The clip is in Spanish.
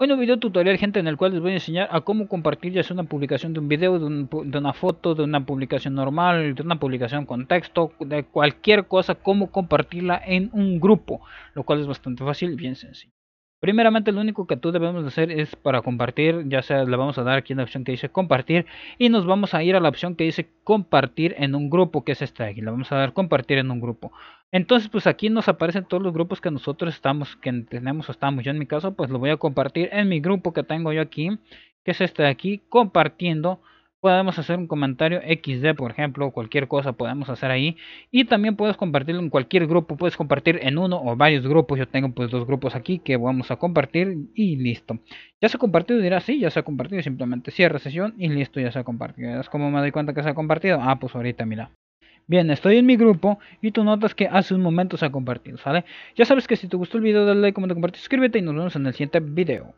Hoy un video tutorial gente en el cual les voy a enseñar a cómo compartir ya sea una publicación de un video, de, una foto, de una publicación normal, de una publicación con texto, de cualquier cosa, cómo compartirla en un grupo, lo cual es bastante fácil y bien sencillo. Primeramente lo único que tú debemos hacer es para compartir, ya sea le vamos a dar aquí en la opción que dice compartir y nos vamos a ir a la opción que dice compartir en un grupo que es esta de aquí, le vamos a dar compartir en un grupo. Entonces, pues aquí nos aparecen todos los grupos que nosotros estamos, que tenemos o estamos. Yo en mi caso, pues lo voy a compartir en mi grupo que tengo yo aquí, que es este de aquí, compartiendo. Podemos hacer un comentario XD, por ejemplo, cualquier cosa podemos hacer ahí. Y también puedes compartirlo en cualquier grupo, puedes compartir en uno o varios grupos. Yo tengo pues dos grupos aquí que vamos a compartir y listo. Ya se ha compartido, dirá sí, ya se ha compartido. Simplemente cierra sesión y listo, ya se ha compartido. ¿Cómo me doy cuenta que se ha compartido? Ah, pues ahorita mira. Bien, estoy en mi grupo y tú notas que hace un momento se ha compartido, ¿sale? Ya sabes que si te gustó el video dale like, comenta, comparte, suscríbete y nos vemos en el siguiente video.